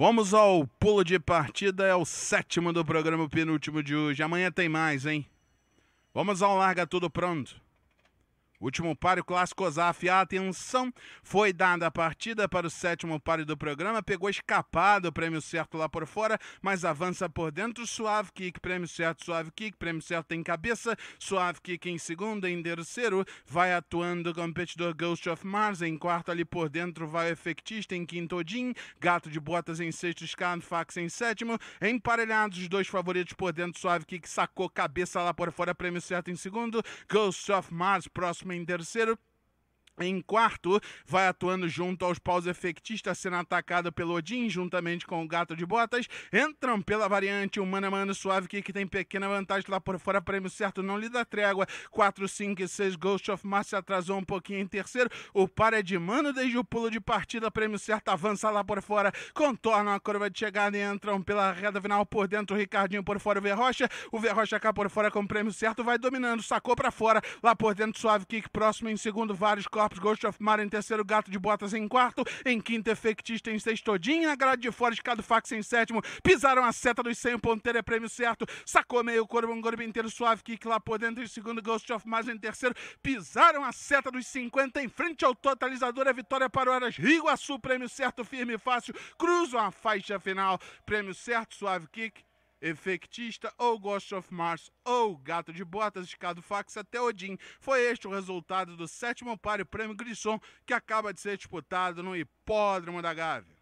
Vamos ao pulo de partida, é o sétimo do programa, o penúltimo de hoje. Amanhã tem mais, hein? Vamos ao Larga Tudo Pronto. O último páreo clássico Osaf, atenção, foi dada a partida para o sétimo páreo do programa, pegou escapado o prêmio certo lá por fora, mas avança por dentro, suave kick, prêmio certo, suave kick, prêmio certo em cabeça, suave kick em segundo, em terceiro, vai atuando o competidor Ghost of Mars, em quarto ali por dentro vai o efectista, em quinto Odin, gato de botas em sexto, Scarfax em sétimo, emparelhados os dois favoritos por dentro, suave kick, sacou cabeça lá por fora, prêmio certo em segundo, Ghost of Mars, próximo em terceiro, em quarto, vai atuando junto aos paus efectistas, sendo atacado pelo Odin, juntamente com o Gato de Botas. Entram pela variante humana um mano suave, kick que tem pequena vantagem lá por fora. Prêmio certo, não lhe dá trégua. 4, 5 e 6, Ghost of Mars atrasou um pouquinho em terceiro. O par é de mano desde o pulo de partida. Prêmio certo, avança lá por fora. Contornam a curva de chegada e entram pela reta final por dentro. O Ricardinho por fora, o Verrocha. O Verrocha cá por fora com o prêmio certo, vai dominando, sacou para fora. Lá por dentro, suave kick próximo em segundo, vários corpos Corpus Ghost of Mar em terceiro, Gato de Botas em quarto, em quinto, Efectista em sextodinha, Grade de Fora, Escado Fax em sétimo, pisaram a seta dos 100, ponteiro é prêmio certo, sacou meio corvo um gorbo inteiro suave, kick lá por dentro em segundo, Ghost of Mar em terceiro, pisaram a seta dos 50, em frente ao totalizador, é vitória para o Aras Riguaçu, prêmio certo, firme e fácil, cruzam a faixa final, prêmio certo, suave kick, Efectista ou Ghost of Mars ou Gato de Botas de Fax até Odin. Foi este o resultado do sétimo páreo Prêmio Grissom que acaba de ser disputado no Hipódromo da Gávea.